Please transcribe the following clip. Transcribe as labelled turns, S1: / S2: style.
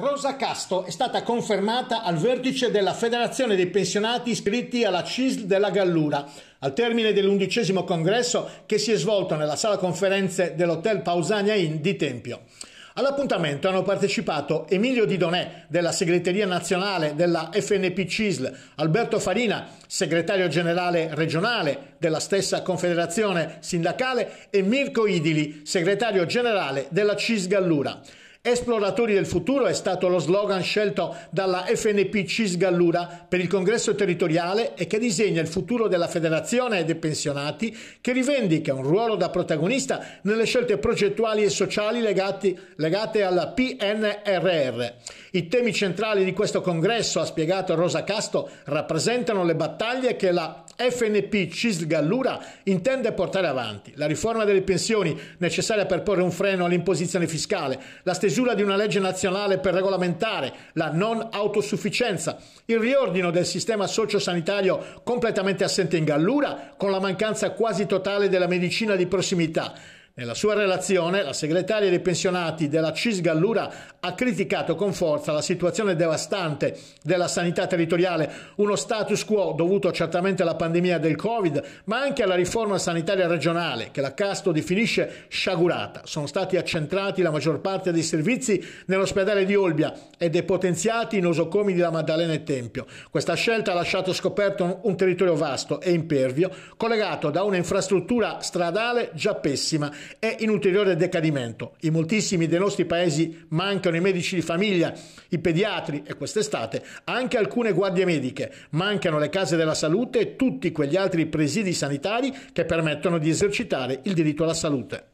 S1: Rosa Casto è stata confermata al vertice della Federazione dei pensionati iscritti alla CISL della Gallura, al termine dell'undicesimo congresso che si è svolto nella sala conferenze dell'Hotel Pausania Inn di Tempio. All'appuntamento hanno partecipato Emilio Didonè della segreteria nazionale della FNP CISL, Alberto Farina, segretario generale regionale della stessa confederazione sindacale e Mirko Idili, segretario generale della CIS Gallura. Esploratori del futuro è stato lo slogan scelto dalla FNP Cisgallura per il congresso territoriale e che disegna il futuro della federazione e dei pensionati che rivendica un ruolo da protagonista nelle scelte progettuali e sociali legati, legate alla PNRR. I temi centrali di questo congresso, ha spiegato Rosa Casto, rappresentano le battaglie che la FNP Cisgallura intende portare avanti. La riforma delle pensioni necessaria per porre un freno all'imposizione fiscale, la stessa stesura di una legge nazionale per regolamentare la non autosufficienza, il riordino del sistema sociosanitario completamente assente in Gallura, con la mancanza quasi totale della medicina di prossimità, nella sua relazione, la segretaria dei pensionati della CIS Gallura ha criticato con forza la situazione devastante della sanità territoriale, uno status quo dovuto certamente alla pandemia del Covid, ma anche alla riforma sanitaria regionale, che la Casto definisce sciagurata. Sono stati accentrati la maggior parte dei servizi nell'ospedale di Olbia e depotenziati i nosocomi della Maddalena e Tempio. Questa scelta ha lasciato scoperto un territorio vasto e impervio, collegato da un'infrastruttura stradale già pessima è in ulteriore decadimento. In moltissimi dei nostri paesi mancano i medici di famiglia, i pediatri e quest'estate anche alcune guardie mediche, mancano le case della salute e tutti quegli altri presidi sanitari che permettono di esercitare il diritto alla salute.